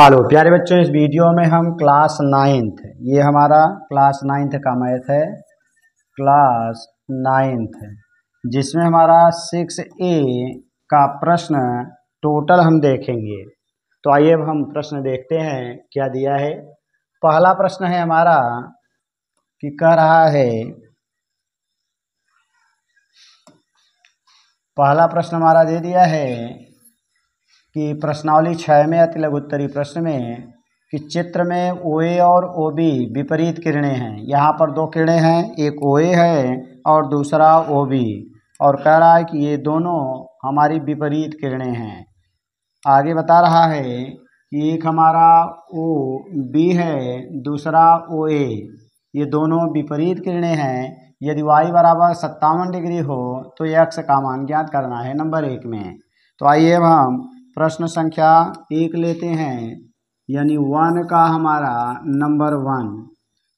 hello प्यारे बच्चों इस वीडियो में हम क्लास नाइन्थ ये हमारा क्लास नाइन्थ का मैथ है क्लास नाइन्थ जिसमें हमारा सिक्स ए का प्रश्न टोटल हम देखेंगे तो आइए अब हम प्रश्न देखते हैं क्या दिया है पहला प्रश्न है हमारा कि कह रहा है पहला प्रश्न हमारा दे दिया है कि प्रश्नावली छः में अति लघु उत्तरी प्रश्न में कि चित्र में ओ ए और ओ बी विपरीत किरणें हैं यहाँ पर दो किरणें हैं एक ओ ए है और दूसरा ओ बी और कह रहा है कि ये दोनों हमारी विपरीत किरणें हैं आगे बता रहा है कि एक हमारा ओ बी है दूसरा ओ ए ये दोनों विपरीत किरणें हैं यदि वाई बराबर सत्तावन डिग्री हो तो एक्स का मान ज्ञात करना है नंबर एक में तो आइए अब हम प्रश्न संख्या एक लेते हैं यानी वन का हमारा नंबर वन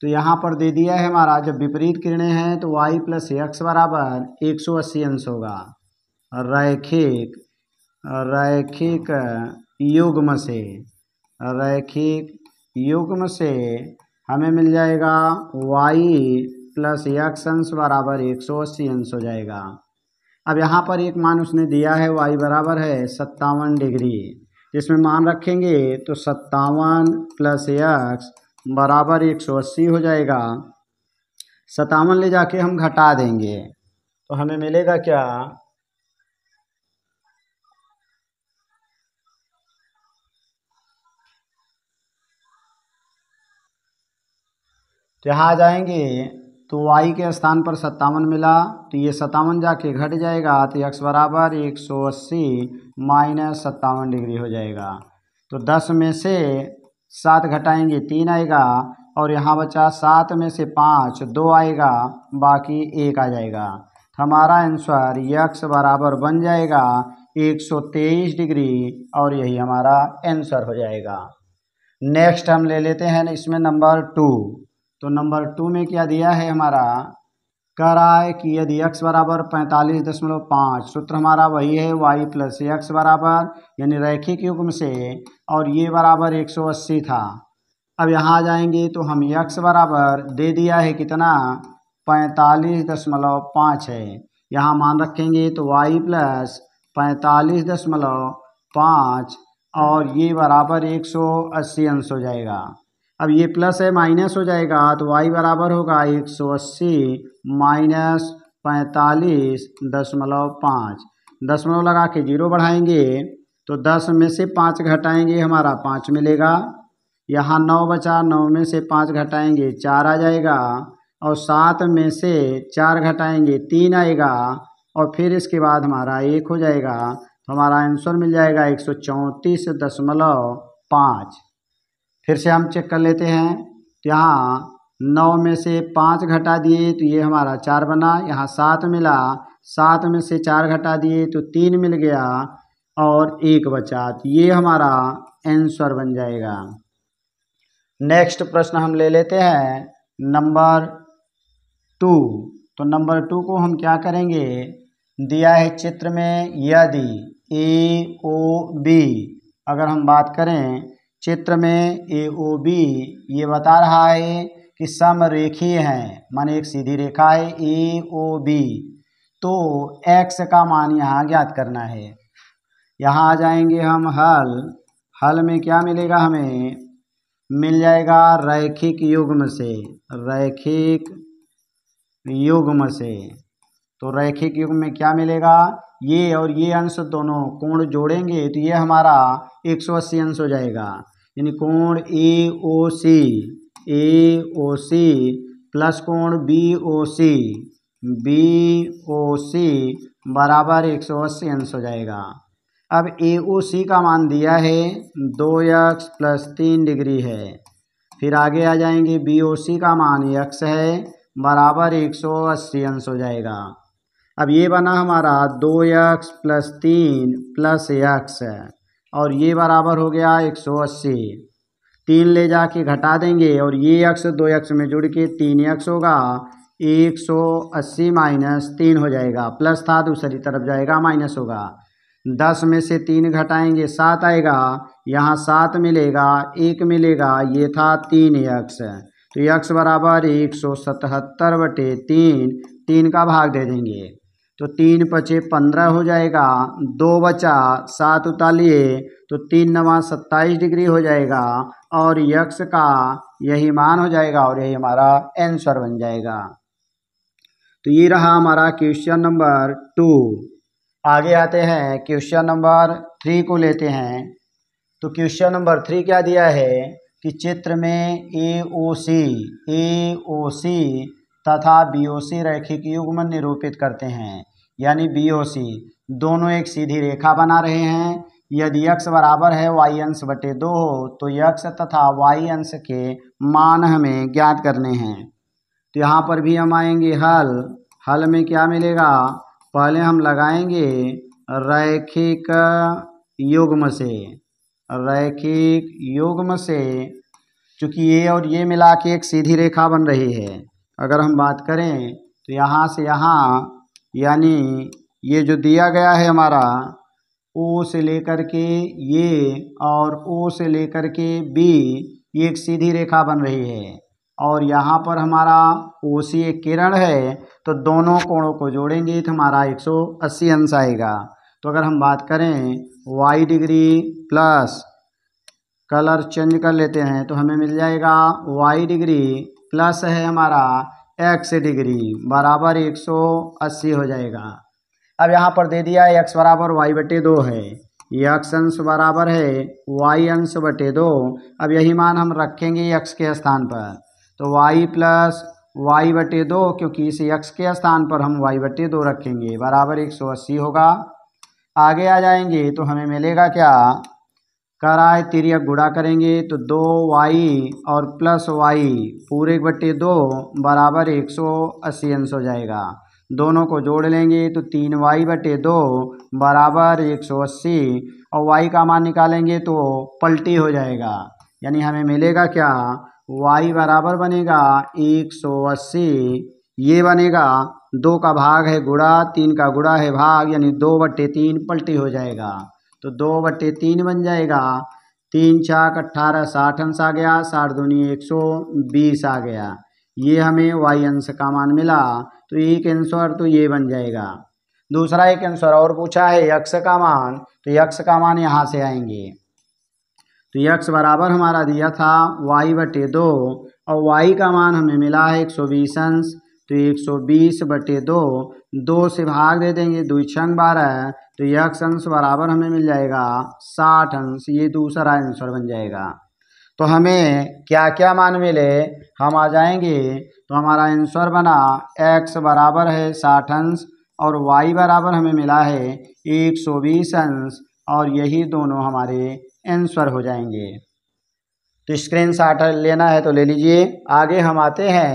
तो यहाँ पर दे दिया है हमारा जब विपरीत किरणें हैं तो वाई प्लस एक्स बराबर एक सौ अस्सी अंश होगा रैखिक रैखिक युग्म से रैखिक युग्म से हमें मिल जाएगा वाई प्लस एक्स अंश बराबर एक सौ अस्सी अंश हो जाएगा अब यहाँ पर एक मान उसने दिया है वाई बराबर है सत्तावन डिग्री जिसमें मान रखेंगे तो सत्तावन प्लस एक्स बराबर एक सौ अस्सी हो जाएगा सत्तावन ले जाके हम घटा देंगे तो हमें मिलेगा क्या तो यहाँ आ जाएंगे तो वाई के स्थान पर सत्तावन मिला तो ये सत्तावन जाके घट जाएगा तो यक्स बराबर एक सौ अस्सी माइनस सत्तावन डिग्री हो जाएगा तो दस में से सात घटाएंगे तीन आएगा और यहाँ बचा सात में से पाँच दो आएगा बाकी एक आ जाएगा तो हमारा आंसर यक्स बराबर बन जाएगा एक सौ तेईस डिग्री और यही हमारा आंसर हो जाएगा नेक्स्ट हम ले लेते हैं इसमें नंबर टू तो नंबर टू में क्या दिया है हमारा कह रहा है कि यदि x बराबर पैंतालीस दशमलव पाँच सूत्र हमारा वही है y प्लस एक्स बराबर यानी रैखिक युग्म से और ये बराबर एक सौ अस्सी था अब यहाँ आ जाएंगे तो हम x बराबर दे दिया है कितना पैंतालीस दशमलव पाँच है यहाँ मान रखेंगे तो y प्लस पैंतालीस दशमलव पाँच और ये बराबर एक सौ अस्सी अंश हो जाएगा अब ये प्लस है माइनस हो जाएगा तो वाई बराबर होगा एक सौ अस्सी माइनस पैंतालीस दशमलव पाँच दशमलव लगा के जीरो बढ़ाएंगे तो दस में से पाँच घटाएंगे हमारा पाँच मिलेगा यहाँ नौ बचा नौ में से पाँच घटाएंगे चार आ जाएगा और सात में से चार घटाएंगे तीन आएगा और फिर इसके बाद हमारा एक हो जाएगा तो हमारा आंसर मिल जाएगा एक सौ चौंतीस दशमलव पाँच फिर से हम चेक कर लेते हैं तो यहाँ नौ में से पाँच घटा दिए तो ये हमारा चार बना यहाँ सात मिला सात में से चार घटा दिए तो तीन मिल गया और एक बचा तो ये हमारा आंसर बन जाएगा नेक्स्ट प्रश्न हम ले लेते हैं नंबर टू तो नंबर टू को हम क्या करेंगे दिया है चित्र में यदि ए ओ बी अगर हम बात करें चित्र में ए ओ बी ये बता रहा है कि समरेखीय हैं मान एक सीधी रेखा है ए ओ बी तो एक्स का मान यहाँ ज्ञात करना है यहाँ आ जाएंगे हम हल हल में क्या मिलेगा हमें मिल जाएगा रैखिक युग्म से रैखिक युग्म से तो रैखिक युग्म में क्या मिलेगा ये और ये अंश दोनों कोण जोड़ेंगे तो ये हमारा 180 अंश हो जाएगा यानी कोण A O C A O C plus कोण B O C B O C बराबर एक सौ अस्सी अंश हो जाएगा अब ए ओ सी का मान दिया है दो यक्स प्लस तीन डिग्री है फिर आगे आ जाएंगे बी ओ सी का मान यक्स है बराबर एक सौ अस्सी अंश हो जाएगा अब ये बना हमारा दो यक्स प्लस तीन प्लस यक्स है और ये बराबर हो गया एक सौ अस्सी तीन ले जाके घटा देंगे और ये अक्ष दो अक्ष में जुड़ के तीन अक्ष होगा एक सौ अस्सी माइनस तीन हो जाएगा प्लस था दूसरी तरफ जाएगा माइनस होगा दस में से तीन घटाएंगे सात आएगा यहाँ सात मिलेगा एक मिलेगा ये था तीन अक्ष तो यक्ष बराबर एक सौ सतहत्तर बटे तीन तीन का भाग दे देंगे तो तीन पचे पंद्रह हो जाएगा दो बचा सात उतालिए तो तीन नवा सत्ताईस डिग्री हो जाएगा और यक्ष का यही मान हो जाएगा और यही हमारा आंसर बन जाएगा तो ये रहा हमारा क्वेश्चन नंबर टू आगे आते हैं क्वेश्चन नंबर थ्री को लेते हैं तो क्वेश्चन नंबर थ्री क्या दिया है कि चित्र में ए ओ सी ए ओ सी तथा बी रैखिक युग्मन निरूपित करते हैं यानी बी दोनों एक सीधी रेखा बना रहे हैं यदि यक्ष बराबर है वाई अंश बटे दो हो तो यक्ष तथा वाई अंश के मान हमें ज्ञात करने हैं तो यहाँ पर भी हम आएंगे हल हल में क्या मिलेगा पहले हम लगाएंगे रैखिक युग्म से रैखिक युग्म से चूँकि ये और ये मिला के एक सीधी रेखा बन रही है अगर हम बात करें तो यहाँ से यहाँ यानी ये जो दिया गया है हमारा ओ से लेकर के ये और ओ से लेकर के बी ये एक सीधी रेखा बन रही है और यहाँ पर हमारा ओ सी एक किरण है तो दोनों कोणों को जोड़ेंगे तो हमारा 180 अंश आएगा तो अगर हम बात करें Y degree plus colour change कर लेते हैं तो हमें मिल जाएगा वाई डिग्री प्लस है हमारा एक्स डिग्री बराबर एक सौ अस्सी हो जाएगा अब यहाँ पर दे दिया है एक्स बराबर वाई बटे दो है यक्स अंश बराबर है वाई अंश बटे दो अब यही मान हम रखेंगे यक्स के स्थान पर तो वाई प्लस वाई बटे दो क्योंकि इस यक्स के स्थान पर हम वाई बटे दो रखेंगे बराबर एक सौ अस्सी होगा आगे आ जाएंगे तो हमें मिलेगा क्या कराए तिरक गुड़ा करेंगे तो दो वाई और प्लस वाई पूरे बटे दो बराबर एक सौ अस्सी अंश हो जाएगा दोनों को जोड़ लेंगे तो तीन वाई बटे दो बराबर एक सौ अस्सी और वाई का मान निकालेंगे तो पलटी हो जाएगा यानी हमें मिलेगा क्या वाई बराबर बनेगा एक सौ अस्सी ये बनेगा दो का भाग है गुड़ा तीन का गुड़ा है भाग यानी दो बटे तीन पलटी हो जाएगा तो दो बटे तीन बन जाएगा तीन चाक अट्ठारह साठ अंश आ गया साठ दूनी एक सौ बीस आ गया ये हमें वाई अंश का मान मिला तो एक आंसर तो ये बन जाएगा दूसरा एक आंसर और पूछा है यक्ष का मान तो यक्ष का मान यहाँ से आएंगे तो यक्ष बराबर हमारा दिया था वाई बटे दो और वाई का मान हमें मिला है एक सौ बीस अंश तो एक सौ बीस बटे दो दो से भाग दे देंगे दो छंग बारह तो यक्ष अंश बराबर हमें मिल जाएगा साठ अंश ये दूसरा आंसर बन जाएगा तो हमें क्या क्या मान मिले हम आ जाएंगे तो हमारा आंसर बना एक्स बराबर है साठ अंश और वाई बराबर हमें मिला है एक सौ बीस अंश और यही दोनों हमारे आंसर हो जाएंगे तो स्क्रीन शाट लेना है तो ले लीजिए आगे हम आते हैं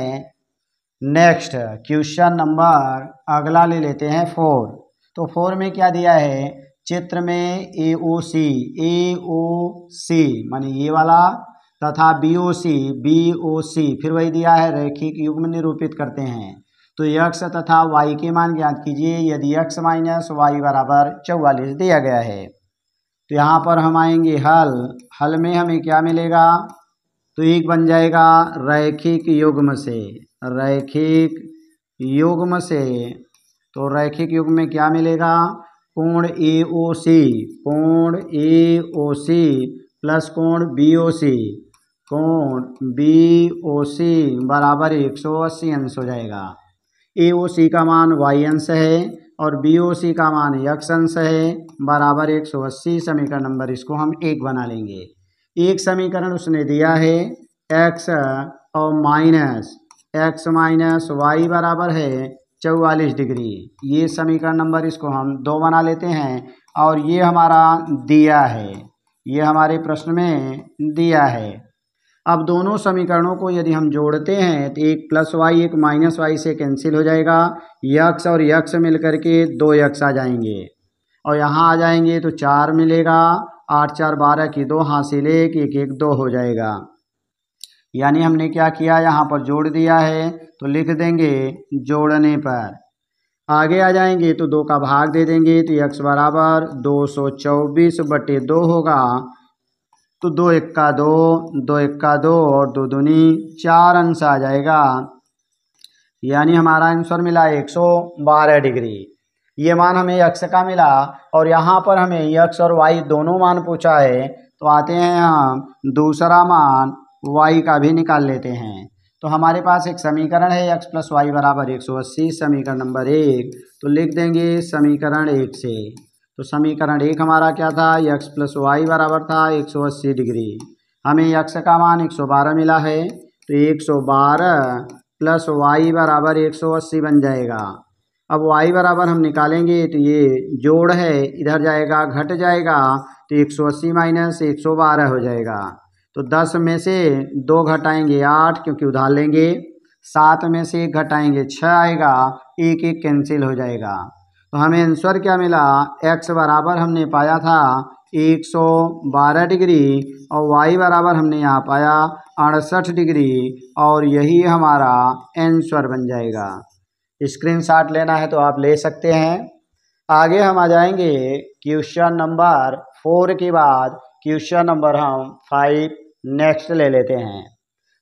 नेक्स्ट क्वेश्चन नंबर अगला ले लेते हैं फोर तो फोर में क्या दिया है चित्र में ए ओ सी ए ओ सी मानी ये वाला तथा B O C B O सी फिर वही दिया है रैखिक युग्म निरूपित करते हैं तो यक्ष तथा वाई के मान ज्ञात कीजिए यदि यक्ष माइनस वाई बराबर चौवालीस दिया गया है तो यहाँ पर हम आएंगे हल हल में हमें क्या मिलेगा तो एक बन जाएगा रैखिक युग्म से रैखिक युग्म से तो रैखिक युग में क्या मिलेगा कोण ए ओ सी कोण ए ओ सी प्लस कोण बी ओ सी कोण बी ओ सी बराबर एक सौ अस्सी अंश हो जाएगा ए ओ सी का मान वाई अंश है और बी ओ सी का मान यक्स अंश है बराबर एक सौ अस्सी समीकरण नंबर इसको हम एक बना लेंगे एक समीकरण उसने दिया है एक्स और माइनस एक्स माइनस वाई बराबर है चौवालीस डिग्री ये समीकरण नंबर इसको हम दो बना लेते हैं और ये हमारा दिया है ये हमारे प्रश्न में दिया है अब दोनों समीकरणों को यदि हम जोड़ते हैं तो एक प्लस वाई एक माइनस वाई से कैंसिल हो जाएगा यक्स और यक्स मिल के दो यक्स आ जाएंगे और यहाँ आ जाएंगे तो चार मिलेगा आठ चार बारह की दो हासिल एक, एक दो हो जाएगा यानी हमने क्या किया यहाँ पर जोड़ दिया है तो लिख देंगे जोड़ने पर आगे आ जाएंगे तो दो का भाग दे देंगे तो एक्स बराबर दो सौ चौबीस बटे दो होगा तो दो इक्का दो दो इक्का दो और दो दुनी चार अंश आ जाएगा यानी हमारा आंसर मिला एक सौ बारह डिग्री ये मान हमें यक्ष का मिला और यहाँ पर हमें यक्ष और वाई दोनों मान पूछा है तो आते हैं हम दूसरा मान वाई का भी निकाल लेते हैं तो हमारे पास एक समीकरण है एक्स प्लस वाई बराबर एक सौ अस्सी समीकरण नंबर एक तो लिख देंगे समीकरण एक से तो समीकरण एक हमारा क्या था एक्स प्लस वाई बराबर था एक सौ अस्सी डिग्री हमें एक्स का मान एक सौ बारह मिला है तो एक सौ बारह प्लस वाई बराबर एक सौ अस्सी बन जाएगा अब वाई बराबर हम निकालेंगे तो ये जोड़ है इधर जाएगा घट जाएगा तो एक सौ अस्सी माइनस एक सौ बारह हो जाएगा तो दस में से दो घटाएंगे आठ क्योंकि उधार लेंगे सात में से एक घटाएंगे छः आएगा एक एक कैंसिल हो जाएगा तो हमें आंसर क्या मिला एक्स बराबर हमने पाया था एक सौ बारह डिग्री और वाई बराबर हमने यहाँ पाया अड़सठ डिग्री और यही हमारा आंसर बन जाएगा स्क्रीनशॉट लेना है तो आप ले सकते हैं आगे हम आ जाएंगे क्वेश्चन नंबर फोर के बाद क्वेश्चन नंबर हम फाइव नेक्स्ट ले लेते हैं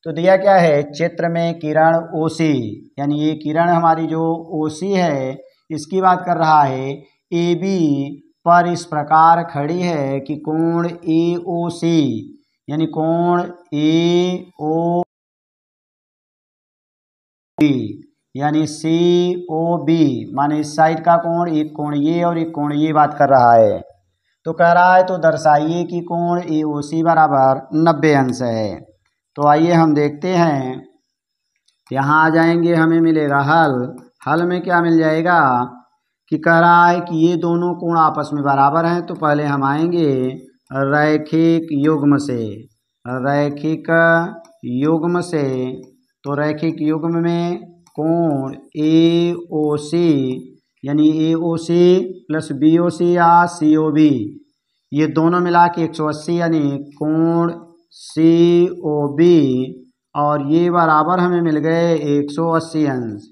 तो दिया क्या है चित्र में किरण ओसी यानी ये किरण हमारी जो ओसी है इसकी बात कर रहा है ए बी पर इस प्रकार खड़ी है कि कोण ए ओ सी यानी कोण ए ओ बी यानी सी ओ बी माने इस साइड का कोण एक कोण ये और एक कोण ये बात कर रहा है तो कह रहा है तो दर्शाइए कि कोण ए ओ सी बराबर नब्बे अंश है तो आइए हम देखते हैं यहाँ आ जाएंगे हमें मिलेगा हल हल में क्या मिल जाएगा कि कह रहा है कि ये दोनों कोण आपस में बराबर हैं तो पहले हम आएंगे रैखिक युग्म से रैखिक युग्म से तो रैखिक युग्म में कोण ए ओ सी यानी ए O C plus B O सी या सी ओ बी ये दोनों मिला के एक सौ अस्सी यानी कोण सी ओ बी और ये बराबर हमें मिल गए एक सौ अस्सी अंश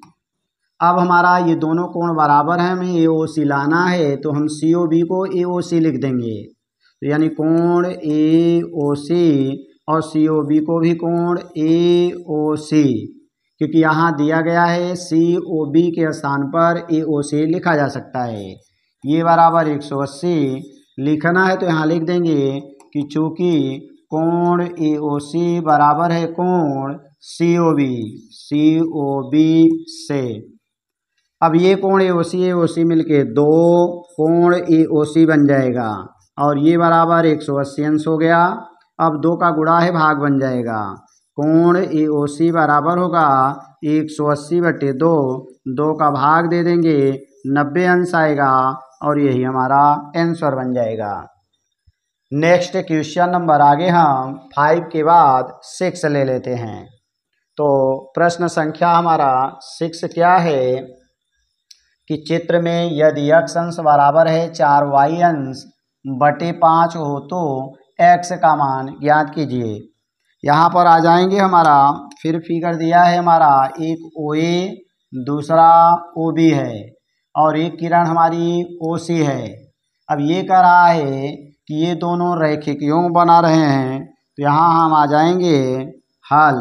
अब हमारा ये दोनों कोण बराबर है हमें ए ओ सी लाना है तो हम सी ओ बी को ए ओ सी लिख देंगे तो यानी कोण ए ओ सी और सी ओ बी को भी कोण ए ओ सी क्योंकि यहाँ दिया गया है सी ओ बी के स्थान पर ए ओ सी लिखा जा सकता है ये बराबर एक सौ अस्सी लिखना है तो यहाँ लिख देंगे कि चूँकि कोण ए ओ सी बराबर है कोण C O B C O B से अब ये कोण A O C A O सी मिल के दो कोण ए ओ सी बन जाएगा और ये बराबर एक सौ अस्सी अंश हो गया अब दो का गुड़ा है भाग बन जाएगा कोण ए ओ सी बराबर होगा एक सौ अस्सी बटे दो दो का भाग दे देंगे नब्बे अंश आएगा और यही हमारा आंसर बन जाएगा नेक्स्ट क्वेश्चन नंबर आगे हम फाइव के बाद सिक्स ले लेते हैं तो प्रश्न संख्या हमारा सिक्स क्या है कि चित्र में यदि एक्स अंश बराबर है चार वाई अंश बटे पाँच हो तो एक्स का मान ज्ञात कीजिए यहाँ पर आ जाएंगे हमारा फिर फिगर दिया है हमारा एक ओ ए दूसरा ओ बी है और एक किरण हमारी ओ सी है अब ये कह रहा है कि ये दोनों रैखिक योग बना रहे हैं तो यहाँ हम आ जाएंगे हल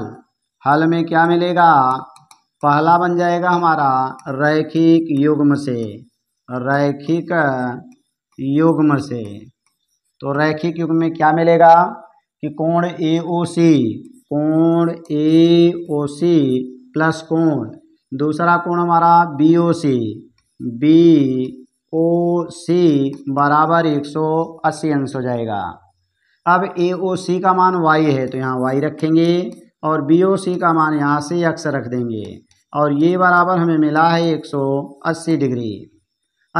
हल में क्या मिलेगा पहला बन जाएगा हमारा रैखिक युग्म से रैखिक युग्म से तो रैखिक युग्म में क्या मिलेगा कि कोण ए ओ सी कोण ए ओ सी प्लस कोण दूसरा कोण हमारा B O C B O C बराबर एक सौ अस्सी अंश हो जाएगा अब ए ओ सी का मान वाई है तो यहाँ वाई रखेंगे और बी ओ सी का मान यहाँ से अक्स रख देंगे और ये बराबर हमें मिला है एक सौ अस्सी डिग्री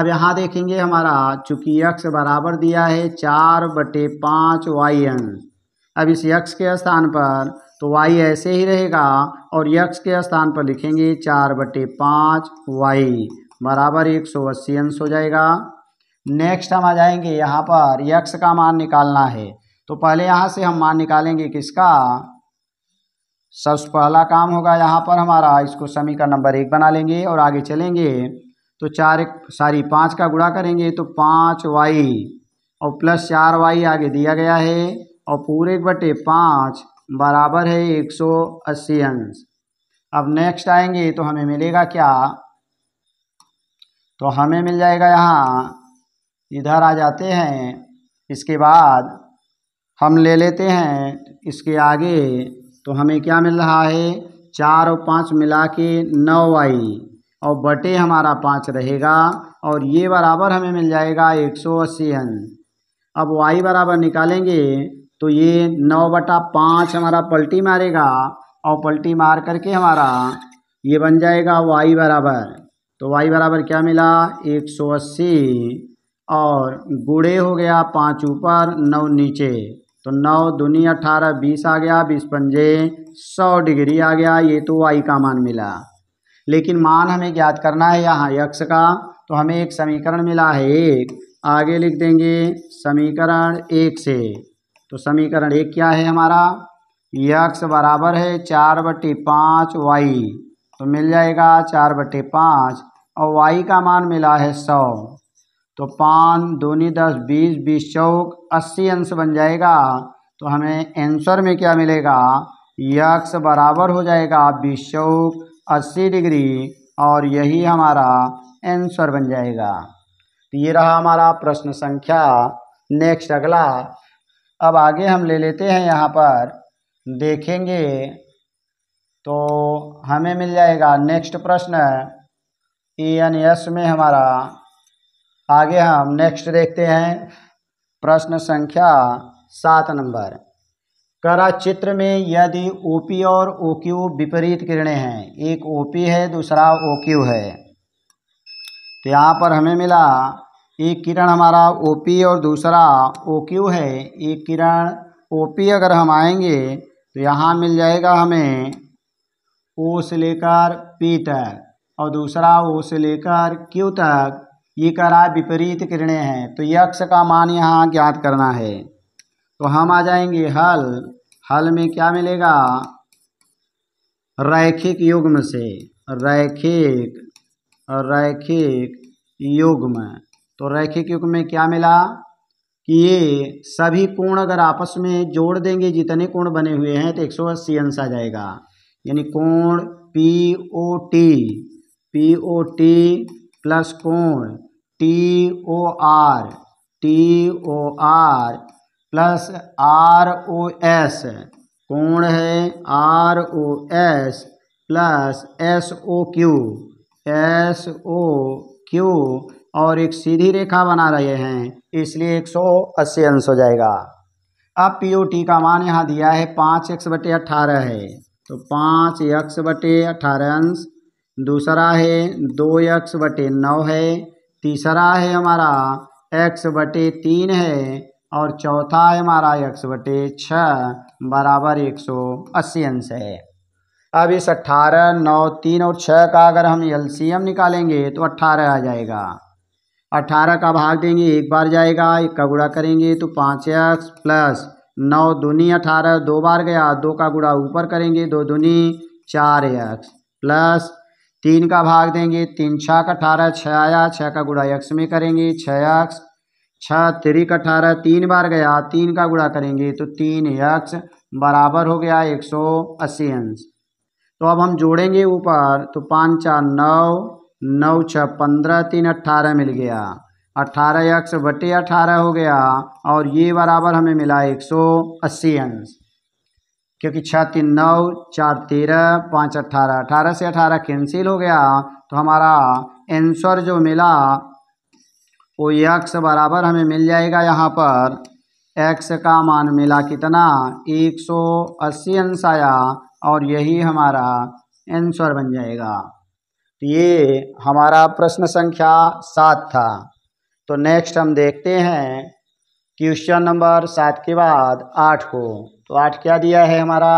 अब यहाँ देखेंगे हमारा चूँकि यक्स बराबर दिया है चार बटे पाँच वाई अंश अब इस यक्ष के स्थान पर तो वाई ऐसे ही रहेगा और यक्ष के स्थान पर लिखेंगे चार बटे पाँच वाई बराबर एक सौ अस्सी अंश हो जाएगा नेक्स्ट हम आ जाएंगे यहाँ पर यक्ष का मान निकालना है तो पहले यहाँ से हम मान निकालेंगे किसका सबसे पहला काम होगा यहाँ पर हमारा इसको समीकरण नंबर एक बना लेंगे और आगे चलेंगे तो चार एक सारी पाँच का गुणा करेंगे तो पाँच वाई और प्लस चार वाई आगे दिया गया है और पूरे बटे पाँच बराबर है एक सौ अस्सी अंश अब नेक्स्ट आएंगे तो हमें मिलेगा क्या तो हमें मिल जाएगा यहाँ इधर आ जाते हैं इसके बाद हम ले लेते हैं इसके आगे तो हमें क्या मिल रहा है चार और पाँच मिला के नौ आई और बटे हमारा पाँच रहेगा और ये बराबर हमें मिल जाएगा एक सौ अस्सी अंश अब वाई बराबर निकालेंगे तो ये नौ बटा पाँच हमारा पलटी मारेगा और पलटी मार करके हमारा ये बन जाएगा वाई बराबर तो वाई बराबर क्या मिला एक सौ अस्सी और गुड़े हो गया पाँच ऊपर नौ नीचे तो नौ दुनी अठारह बीस आ गया बीस पंजे सौ डिग्री आ गया ये तो वाई का मान मिला लेकिन मान हमें ज्ञात करना है यहाँ यक्ष का तो हमें एक समीकरण मिला है एक आगे लिख देंगे समीकरण एक से तो समीकरण एक क्या है हमारा यक्स बराबर है चार बटे पाँच वाई तो मिल जाएगा चार बटे पाँच और वाई का मान मिला है सौ तो पाँच दूनी दस बीस बीस चौक अस्सी अंश बन जाएगा तो हमें आंसर में क्या मिलेगा यक्स बराबर हो जाएगा बीस चौक अस्सी डिग्री और यही हमारा आंसर बन जाएगा तो ये रहा हमारा प्रश्न संख्या नेक्स्ट अगला अब आगे हम ले लेते हैं यहाँ पर देखेंगे तो हमें मिल जाएगा नेक्स्ट प्रश्न ई एन एस में हमारा आगे हम नेक्स्ट देखते हैं प्रश्न संख्या सात नंबर करा चित्र में यदि ओ पी और ओ क्यू विपरीत किरणें हैं एक ओ पी है दूसरा ओ क्यू है तो यहाँ पर हमें मिला एक किरण हमारा ओ पी और दूसरा ओ क्यू है एक किरण ओ पी अगर हम आएंगे तो यहाँ मिल जाएगा हमें ओ से लेकर पी तक और दूसरा ओ से लेकर क्यू तक ये कह रहा है विपरीत किरणें हैं तो यक्ष का मान यहाँ ज्ञात करना है तो हम आ जाएंगे हल हल में क्या मिलेगा रैखिक युग्म से रैखिक रैखिक युग्म तो रैखिक युग में क्या मिला कि ये सभी कोण अगर आपस में जोड़ देंगे जितने कोण बने हुए हैं तो एक सौ अस्सी अंश आ जाएगा यानी कोण P O T P O T plus कोण T O R T O R plus R O S कोण है R O S plus S O Q S O Q और एक सीधी रेखा बना रहे हैं इसलिए एक सौ अस्सी अंश हो जाएगा अब पी ओ टी का मान यहाँ दिया है पाँच एक्स बटे अट्ठारह है तो पाँच एक्स बटे अठारह अंश दूसरा है दो एक्स बटे नौ है तीसरा है हमारा एक्स बटे तीन है और चौथा है हमारा एक्स बटे छः बराबर एक सौ अस्सी अंश है अब इस अट्ठारह नौ तीन और छः का अगर हम एम निकालेंगे तो अट्ठारह आ जाएगा अठारह का भाग देंगे एक बार जाएगा एक का गुड़ा करेंगे तो पाँच एक्स प्लस नौ दूनी अठारह दो बार गया दो का गुड़ा ऊपर करेंगे दो दूनी चार एक्स प्लस तीन का भाग देंगे तीन छः का अठारह छः आया छः का गुड़ा एक्स में करेंगे छः एक्स छः त्रिक अठारह तीन बार गया तीन का गुड़ा करेंगे तो तीन एक्स बराबर हो गया एक सौ अस्सी अंश तो अब हम जोड़ेंगे ऊपर तो पाँच चार नौ नौ छः पंद्रह तीन अट्ठारह मिल गया अट्ठारह अक्स बटे अट्ठारह हो गया और ये बराबर हमें मिला एक सौ अस्सी अंश क्योंकि छः तीन नौ चार तेरह पाँच अट्ठारह अठारह से अठारह कैंसिल हो गया तो हमारा आंसर जो मिला वो यक्स बराबर हमें मिल जाएगा यहाँ पर एक्स का मान मिला कितना एक सौ अस्सी अंश आया और यही हमारा आंसर बन जाएगा तो ये हमारा प्रश्न संख्या सात था तो नेक्स्ट हम देखते हैं क्वेश्चन नंबर सात के बाद आठ को तो आठ क्या दिया है हमारा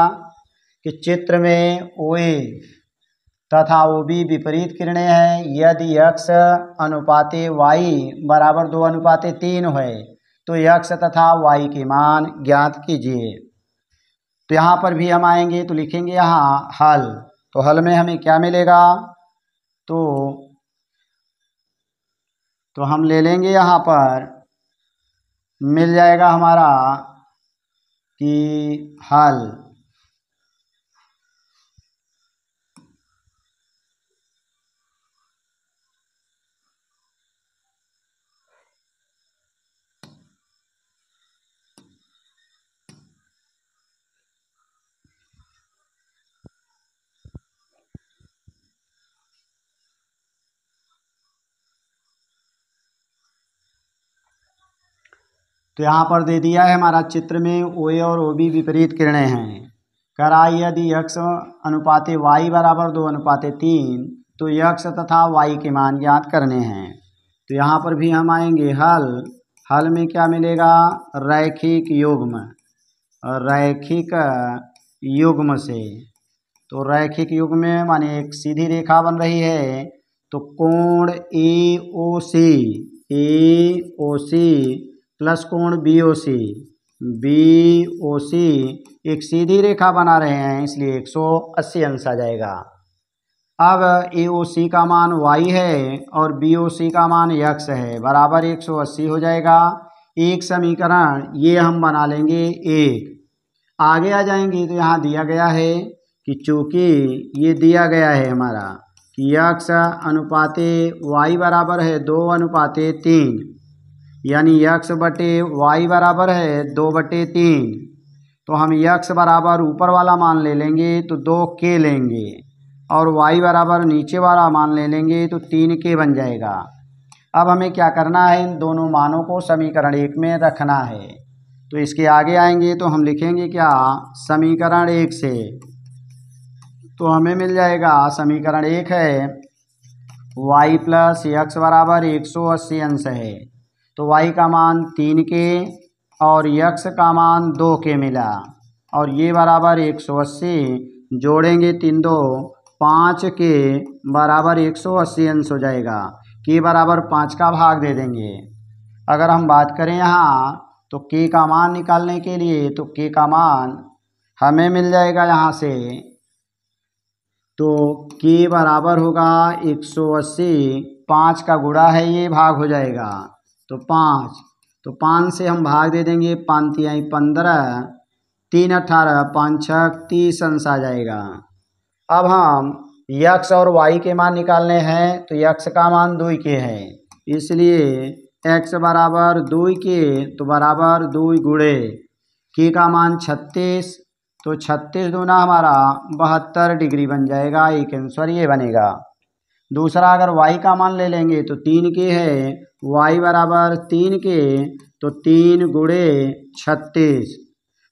कि चित्र में ओ तथा ओ बी विपरीत किरणें हैं यदि यक्ष अनुपाते वाई बराबर दो अनुपाते तीन है तो यक्ष तथा वाई के मान ज्ञात कीजिए तो यहाँ पर भी हम आएंगे तो लिखेंगे यहाँ हल तो हल में हमें क्या मिलेगा तो तो हम ले लेंगे यहाँ पर मिल जाएगा हमारा कि हल तो यहाँ पर दे दिया है हमारा चित्र में ओ ए और ओ बी विपरीत किरणें हैं कराई यदि यक्ष अनुपाते वाई बराबर दो अनुपाते तीन तो यक्ष तथा वाई के मान ज्ञात करने हैं तो यहाँ पर भी हम आएंगे हल हल में क्या मिलेगा रैखिक युग्म रैखिक युग्म से तो रैखिक युग्म में माने एक सीधी रेखा बन रही है तो कोण A O C A O C plus कोण B O C B O C एक सीधी रेखा बना रहे हैं इसलिए 180 अंश आ जाएगा अब ए ओ सी का मान वाई है और बी ओ सी का मान यक्स है बराबर 180 हो जाएगा एक समीकरण ये हम बना लेंगे एक आगे आ जाएंगे तो यहाँ दिया गया है कि चूँकि ये दिया गया है हमारा कि यक्स अनुपाते वाई बराबर है दो अनुपाते तीन यानी यक्स बटे वाई बराबर है दो बटे तीन तो हम यक्स बराबर ऊपर वाला मान ले लेंगे तो दो के लेंगे और वाई बराबर नीचे वाला मान ले लेंगे तो तीन के बन जाएगा अब हमें क्या करना है इन दोनों मानों को समीकरण एक में रखना है तो इसके आगे आएंगे तो हम लिखेंगे क्या समीकरण एक से तो हमें मिल जाएगा समीकरण एक है वाई प्लस यक्स बराबर एक सौ अस्सी अंश है तो y का मान तीन के और यक्स का मान दो के मिला और ये बराबर एक सौ अस्सी जोड़ेंगे तीन दो पाँच के बराबर एक सौ अस्सी अंश हो जाएगा के बराबर पाँच का भाग दे देंगे अगर हम बात करें यहाँ तो के का मान निकालने के लिए तो के का मान हमें मिल जाएगा यहाँ से तो के बराबर होगा एक सौ अस्सी पाँच का गुड़ा है ये भाग हो जाएगा तो पाँच तो पाँच से हम भाग दे देंगे पाँच पंद्रह तीन अट्ठारह पाँच छः तीस अंश आ जाएगा अब हम यक्ष और वाई के मान निकालने हैं तो यक्ष का मान दो के है इसलिए एक्स बराबर दो के तो बराबर दो गुड़े के का मान छत्तीस तो छत्तीस दूना हमारा बहत्तर डिग्री बन जाएगा एक आंसर ये बनेगा दूसरा अगर वाई का मान ले लेंगे तो तीन के है वाई बराबर तीन के तो तीन गुड़े छत्तीस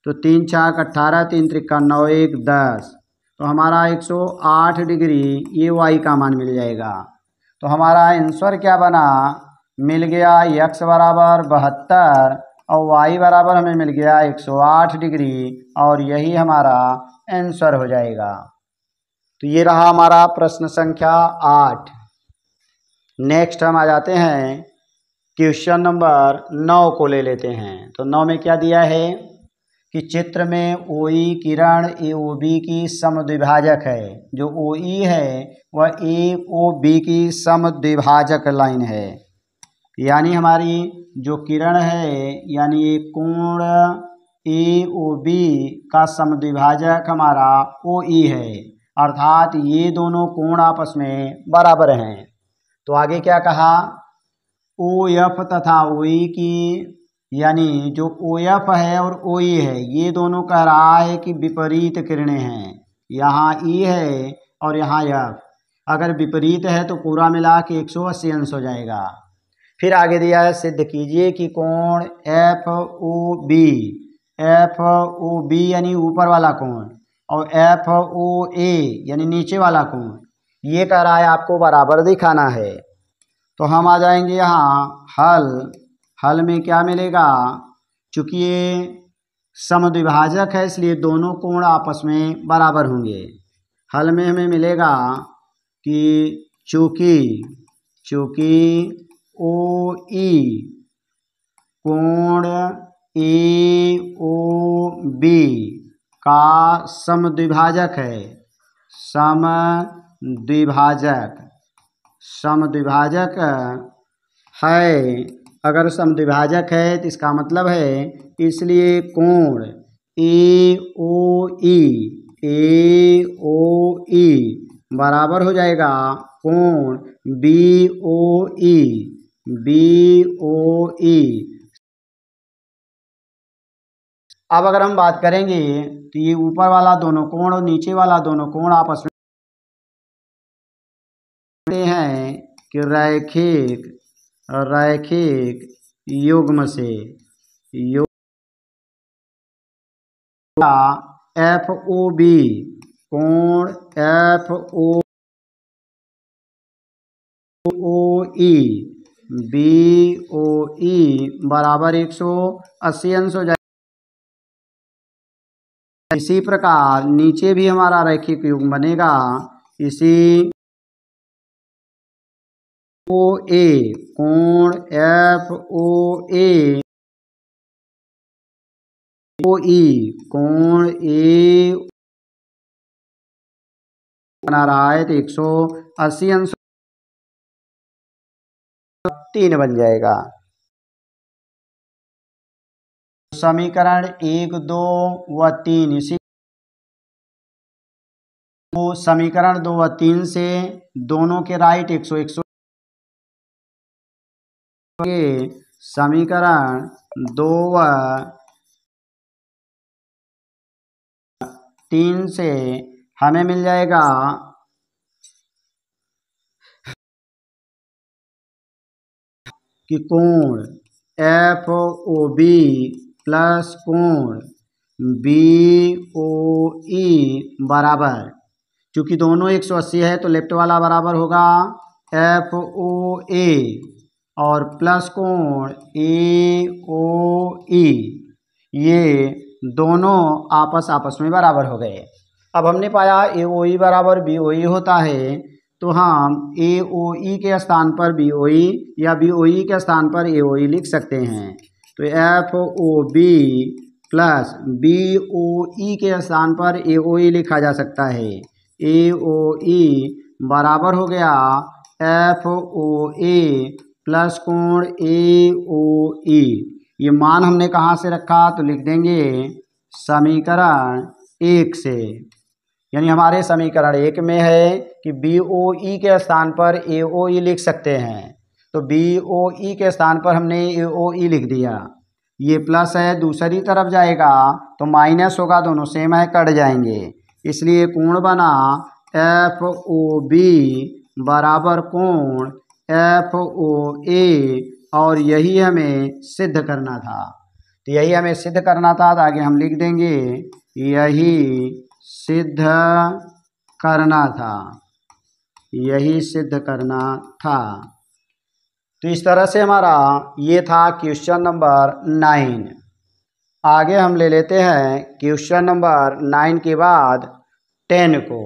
तो तीन चार अट्ठारह तीन त्रिका नौ एक दस तो हमारा एक सौ आठ डिग्री ये वाई का मान मिल जाएगा तो हमारा आंसर क्या बना मिल गया यक्स बराबर बहत्तर और वाई बराबर हमें मिल गया एक सौ आठ डिग्री और यही हमारा आंसर हो जाएगा तो ये रहा हमारा प्रश्न संख्या आठ नेक्स्ट हम आ जाते हैं क्वेश्चन नंबर नौ को ले लेते हैं तो नौ में क्या दिया है कि चित्र में ओ ई e किरण ए ओ बी की समद्विभाजक है जो ओ ई e है वह ए ओ बी की समद्विभाजक लाइन है यानी हमारी जो किरण है यानी कोण ए ओ बी का समद्विभाजक हमारा ओ ई e है अर्थात ये दोनों कोण आपस में बराबर हैं तो आगे क्या कहा ओ एफ तथा ओ ई की यानी जो ओ एफ है और ओ ई है ये दोनों कह रहा है कि विपरीत किरणें हैं यहाँ ई है और यहाँ एफ अगर विपरीत है तो पूरा मिला के एक सौ अस्सी अंश हो जाएगा फिर आगे दिया है सिद्ध कीजिए कि कोण F O B F O B यानी ऊपर वाला कोण और एफ ओ ए यानी नीचे वाला कोण ये कह रहा है आपको बराबर दिखाना है तो हम आ जाएंगे यहाँ हल हल में क्या मिलेगा चूँकि ये समद्विभाजक है इसलिए दोनों कोण आपस में बराबर होंगे हल में हमें मिलेगा कि चूँकि चूँकि ओ ई कोण ए ओ बी का समद्विभाजक है समद्विभाजक समद्विभाजक है अगर समद्विभाजक है तो इसका मतलब है इसलिए कोण A O E A O E बराबर हो जाएगा कोण B O E B O ई अब अगर हम बात करेंगे तो ये ऊपर वाला दोनों कोण और नीचे वाला दोनों कोण आपस में जानते हैं कि रैखिक रैखिक युग्म से योग एफ ओ बी कोण F O O E B O E बराबर एक सौ अस्सी अंश हो जाए इसी प्रकार नीचे भी हमारा रैखिक युग्म बनेगा इसी ओ ए कोण एफ ओ ए ओ ई कोण ए बना रहा है तो एक सौ अस्सी अंश तीन बन जाएगा समीकरण एक दो व तीन इसी समीकरण दो व तीन से दोनों के राइट एक सौ एक सौ ये समीकरण दो व तीन से हमें मिल जाएगा कि कोण एफ ओ बी प्लस कोण बी ओ ई बराबर चूंकि दोनों एक सौ अस्सी है तो लेफ्ट वाला बराबर होगा एफ ओ ए और प्लस कोण ए ओ ई ये दोनों आपस आपस में बराबर हो गए अब हमने पाया ए ओ ई बराबर बी ओ ई होता है तो हम ए ओ ई के स्थान पर बी ओ ई या बी ओ ई के स्थान पर ए ओ ई लिख सकते हैं तो F O B plus B O E के स्थान पर ए ओ ई लिखा जा सकता है ए ओ ई बराबर हो गया एफ ओ ए प्लस कोण ए ओ ई ये मान हमने कहाँ से रखा तो लिख देंगे समीकरण एक से यानी हमारे समीकरण एक में है कि बी ओ ई के स्थान पर ए ओ ई लिख सकते हैं तो बी ओ ई के स्थान पर हमने ए ओ ई लिख दिया ये प्लस है दूसरी तरफ जाएगा तो माइनस होगा दोनों सेम है कट जाएंगे इसलिए कोण बना एफ ओ बी बराबर कोण एफ ओ ए और यही हमें सिद्ध करना था तो यही हमें सिद्ध करना था तो आगे हम लिख देंगे यही सिद्ध करना था यही सिद्ध करना था तो इस तरह से हमारा ये था क्वेश्चन नंबर नाइन आगे हम ले लेते हैं क्वेश्चन नंबर नाइन के बाद टेन को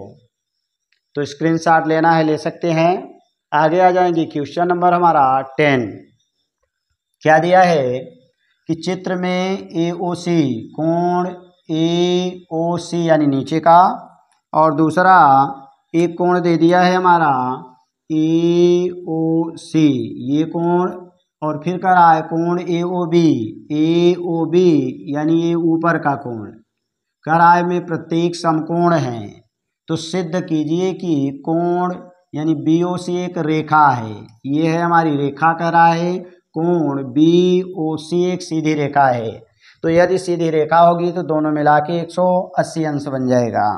तो स्क्रीनशॉट लेना है ले सकते हैं आगे आ जाएंगे क्वेश्चन नंबर हमारा टेन क्या दिया है कि चित्र में ए ओ सी कोण ए ओ सी यानी नीचे का और दूसरा एक कोण दे दिया है हमारा ए ओ सी ये कोण और फिर कर रहा है कोण A O B A O B यानी ये ऊपर का कोण कराए में प्रत्येक समकोण है तो सिद्ध कीजिए कि कोण यानी बी ओ सी एक रेखा है ये है हमारी रेखा कह रहा है कोण बी ओ सी एक सीधी रेखा है तो यदि सीधी रेखा होगी तो दोनों मिला के एक अंश बन जाएगा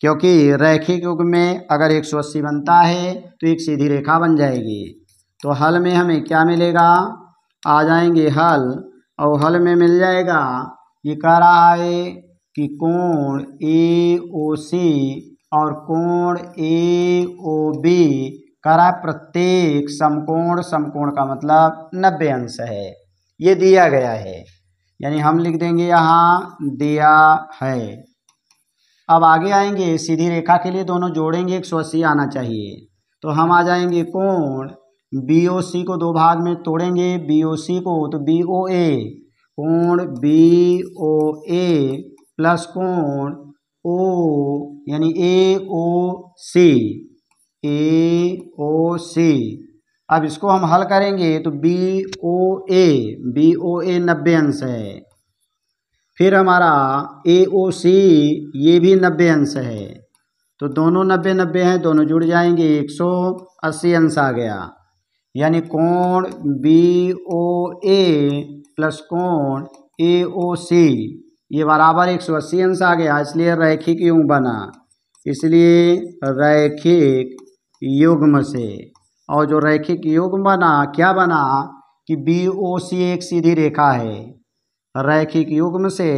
क्योंकि रैखिक युग में अगर 180 बनता है तो एक सीधी रेखा बन जाएगी तो हल में हमें क्या मिलेगा आ जाएंगे हल और हल में मिल जाएगा ये कह रहा है कि कोण ए ओ सी और कोण ए ओ बी करा प्रत्येक समकोण समकोण का मतलब नब्बे अंश है ये दिया गया है यानी हम लिख देंगे यहाँ दिया है अब आगे आएंगे सीधी रेखा के लिए दोनों जोड़ेंगे एक सौ अस्सी आना चाहिए तो हम आ जाएंगे कोण बी ओ सी को दो भाग में तोड़ेंगे बी ओ सी को तो बी ओ ए कोण बी ओ ए प्लस कोण ओ यानी ए ओ सी ए ओ सी अब इसको हम हल करेंगे तो B O A B O ए नब्बे अंश है फिर हमारा ए ओ सी ये भी नब्बे अंश है तो दोनों नब्बे नब्बे हैं दोनों जुड़ जाएंगे एक सौ अस्सी अंश आ गया यानी कोण बी ओ ए प्लस कोण ए ओ सी ये बराबर एक सौ अस्सी अंश आ गया इसलिए रैखिक युग्म बना इसलिए रैखिक युग्म से और जो रैखिक युग्म बना क्या बना कि बी ओ सी एक सीधी रेखा है रैखिक युग्म से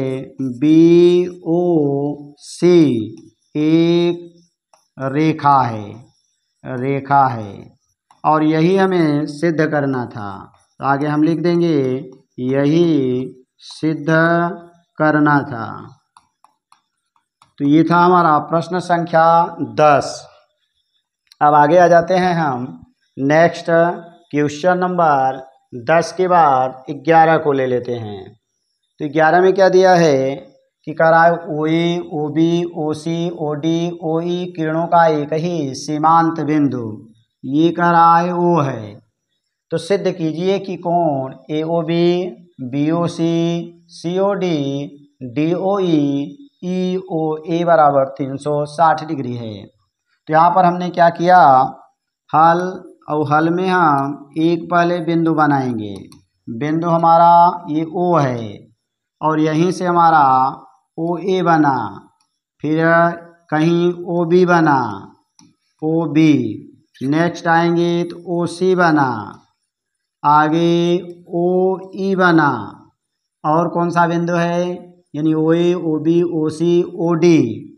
बी ओ सी एक रेखा है रेखा है और यही हमें सिद्ध करना था तो आगे हम लिख देंगे यही सिद्ध करना था तो ये था हमारा प्रश्न संख्या दस अब आगे आ जाते हैं हम नेक्स्ट क्वेश्चन नंबर दस के बाद ग्यारह को ले लेते हैं तो ग्यारह में क्या दिया है कि करा ओ ए ओ बी ओ सी ओ डी ओ ई किरणों का एक ही सीमांत बिंदु ये कराए ओ है तो सिद्ध कीजिए कि कौन A O B B O C C O D D O E O A बराबर तीन सौ साठ डिग्री है तो यहाँ पर हमने क्या किया हल और हल में हम एक पहले बिंदु बनाएंगे बिंदु हमारा ये ओ है और यहीं से हमारा ओ ए बना फिर कहीं ओ बी बना ओ बी नेक्स्ट आएंगे तो ओ सी बना आगे ओ ई e बना और कौन सा बिंदु है यानी ओ ए ओ बी ओ सी ओ डी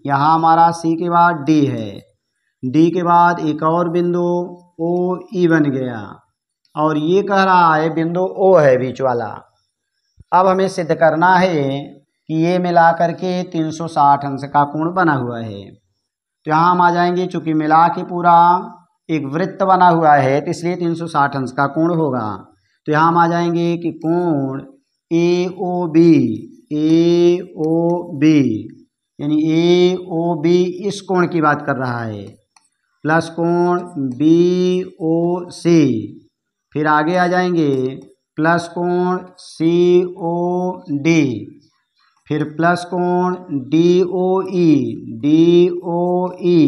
यहाँ हमारा सी के बाद डी है डी के बाद एक और बिंदु ओ ई बन गया और ये कह रहा है बिंदु ओ है बीच वाला अब हमें सिद्ध करना है कि ये मिला करके 360 अंश का कोण बना हुआ है तो यहाँ हम आ जाएंगे चूँकि मिला के पूरा एक वृत्त बना हुआ है तो इसलिए 360 अंश का कोण होगा तो यहाँ हम आ जाएंगे कि कोण A O B A O B यानी ए ओ बी इस कोण की बात कर रहा है प्लस कोण बी ओ सी फिर आगे आ जाएंगे प्लस कोण सी ओ डी फिर प्लस कोण D O E D O E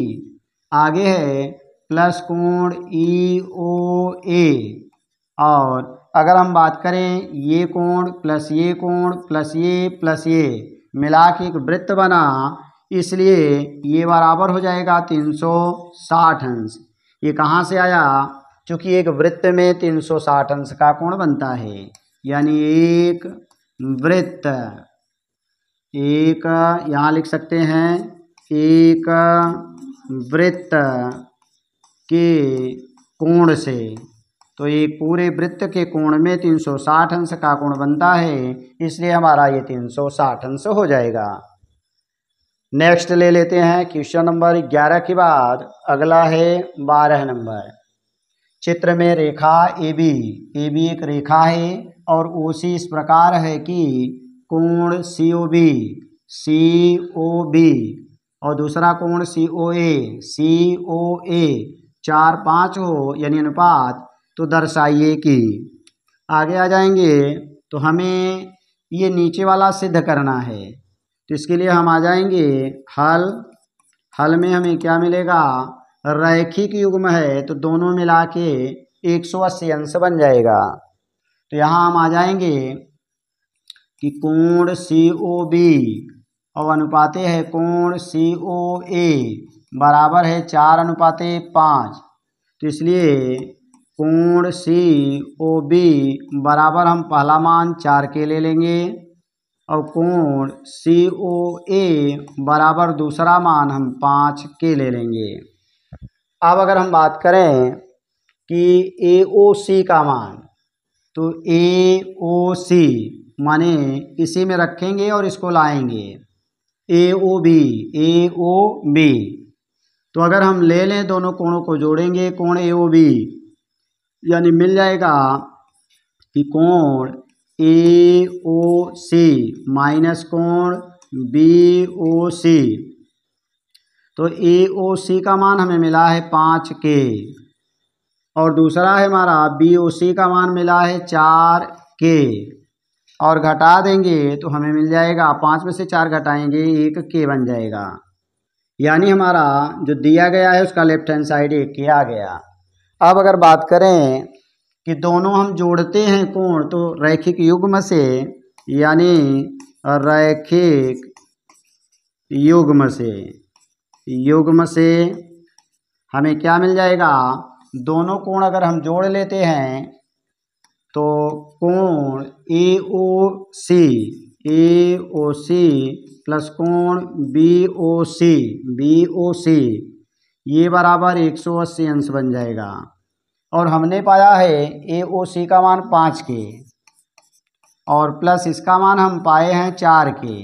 आगे है प्लस कोण ई ओ ए और अगर हम बात करें ये कोण प्लस ये कोण प्लस ये प्लस ये मिला के एक वृत्त बना इसलिए ये बराबर हो जाएगा 360 अंश ये कहाँ से आया चूँकि एक वृत्त में 360 अंश का कोण बनता है यानी एक वृत्त एक यहाँ लिख सकते हैं एक वृत्त के कोण से तो ये पूरे वृत्त के कोण में 360 अंश का कोण बनता है इसलिए हमारा ये 360 अंश हो जाएगा नेक्स्ट ले लेते हैं क्वेश्चन नंबर 11 के बाद अगला है 12 नंबर चित्र में रेखा ए बी ए बी एक रेखा है और ओ सी इस प्रकार है कि कोण C O B C O B और दूसरा कोण सी ओ ए सी ओ ए चार पाँच हो यानी अनुपात तो दर्शाइए कि आगे आ जाएंगे तो हमें ये नीचे वाला सिद्ध करना है तो इसके लिए हम आ जाएंगे हल हल में हमें क्या मिलेगा रैखिक युग्म है तो दोनों मिला के एक सौ अस्सी अंश बन जाएगा तो यहाँ हम आ जाएंगे कि कोण सी ओ बी और अनुपाते है कोण सी ओ ए बराबर है चार अनुपाते पाँच तो इसलिए पूर्ण सी ओ बी बराबर हम पहला मान चार के ले लेंगे और कोण सी ओ ए बराबर दूसरा मान हम पाँच के ले लेंगे अब अगर हम बात करें कि ए ओ सी का मान तो ए ओ सी माने इसी में रखेंगे और इसको लाएंगे ए ओ बी ए ओ बी तो अगर हम ले लें दोनों कोणों को जोड़ेंगे कोण ए ओ बी यानी मिल जाएगा कि कोण ए ओ सी माइनस कोण बी ओ सी तो ए ओ सी का मान हमें मिला है पाँच के और दूसरा है हमारा बी ओ सी का मान मिला है चार के और घटा देंगे तो हमें मिल जाएगा पाँच में से चार घटाएंगे एक के बन जाएगा यानी हमारा जो दिया गया है उसका लेफ्ट हैंड साइड एक के आ गया अब अगर बात करें कि दोनों हम जोड़ते हैं कोण तो रैखिक युग्म से यानी रैखिक युग्म से युग्म से हमें क्या मिल जाएगा दोनों कोण अगर हम जोड़ लेते हैं तो कोण A O C A O C plus कोण B O C B O C ये बराबर एक सौ अस्सी अंश बन जाएगा और हमने पाया है ए ओ सी का मान पाँच के और प्लस इसका मान हम पाए हैं चार के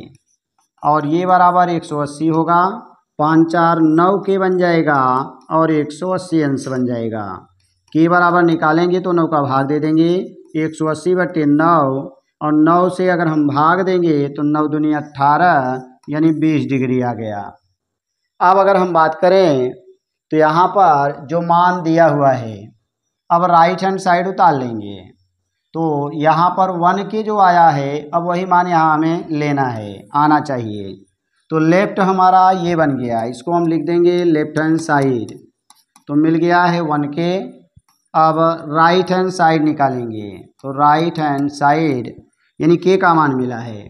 और ये बराबर एक सौ अस्सी होगा पाँच चार नौ के बन जाएगा और एक सौ अस्सी अंश बन जाएगा के बराबर निकालेंगे तो नौ का भाग दे देंगे एक सौ अस्सी बटे नौ और नौ से अगर हम भाग देंगे तो नौ दुनिया अट्ठारह यानी बीस डिग्री आ गया अब अगर हम बात करें तो यहाँ पर जो मान दिया हुआ है अब राइट हैंड साइड उतार लेंगे तो यहाँ पर वन के जो आया है अब वही मान यहाँ हमें लेना है आना चाहिए तो लेफ्ट हमारा ये बन गया इसको हम लिख देंगे लेफ्ट हैंड साइड तो मिल गया है वन के अब राइट हैंड साइड निकालेंगे तो राइट हैंड साइड यानी के का मान मिला है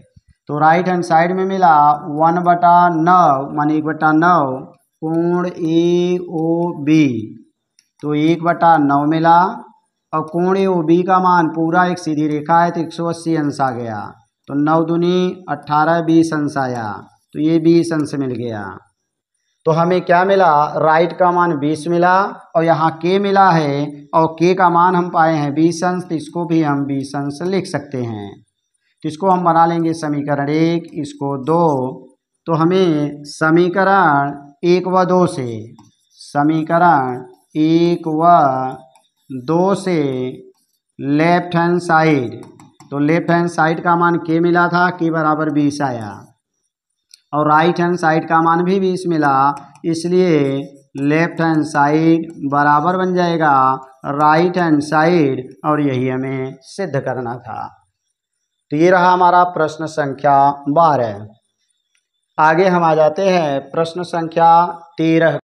तो राइट हैंड साइड में मिला वन बटा नौ मानी एक बटा नौ कोण ए ओ बी तो एक बटा नौ मिला और कोण ए ओ बी का मान पूरा एक सीधी रेखा है तो एक सौ अस्सी अंश आ गया तो नौ दुनी अट्ठारह बीस अंश आया तो ये बीस अंश मिल गया तो हमें क्या मिला राइट का मान बीस मिला और यहाँ के मिला है और के का मान हम पाए हैं बीस अंश तो इसको भी हम बीस अंश लिख सकते हैं तो इसको हम बना लेंगे समीकरण एक इसको दो तो हमें समीकरण एक व दो से समीकरण एक व दो से लेफ्ट हैंड साइड तो लेफ्ट हैंड साइड का मान के मिला था के बराबर बीस आया और राइट हैंड साइड का मान भी बीस मिला इसलिए लेफ्ट हैंड साइड बराबर बन जाएगा राइट हैंड साइड और यही हमें सिद्ध करना था तो ये रहा हमारा प्रश्न संख्या बारह आगे हम आ जाते हैं प्रश्न संख्या तेरह